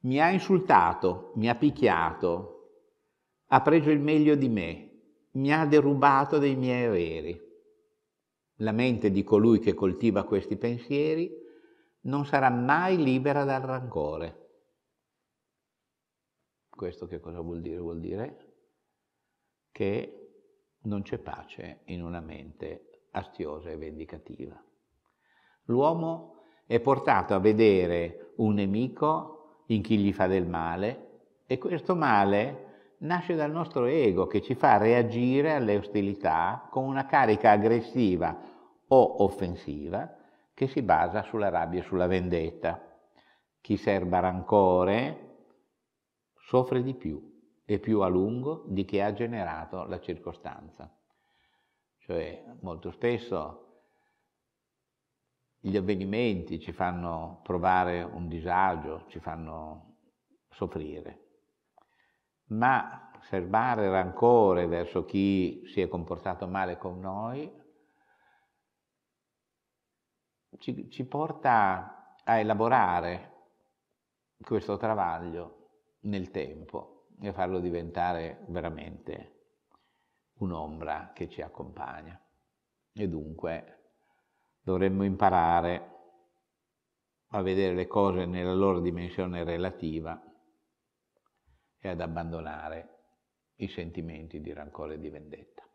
mi ha insultato, mi ha picchiato, ha preso il meglio di me, mi ha derubato dei miei averi. La mente di colui che coltiva questi pensieri non sarà mai libera dal rancore. Questo che cosa vuol dire? Vuol dire che non c'è pace in una mente astiosa e vendicativa. L'uomo è portato a vedere un nemico in chi gli fa del male e questo male nasce dal nostro ego che ci fa reagire alle ostilità con una carica aggressiva o offensiva che si basa sulla rabbia e sulla vendetta. Chi serba rancore soffre di più e più a lungo di chi ha generato la circostanza. Cioè, molto spesso gli avvenimenti ci fanno provare un disagio, ci fanno soffrire. Ma serbare rancore verso chi si è comportato male con noi ci, ci porta a elaborare questo travaglio nel tempo e farlo diventare veramente un'ombra che ci accompagna. E dunque dovremmo imparare a vedere le cose nella loro dimensione relativa e ad abbandonare i sentimenti di rancore e di vendetta.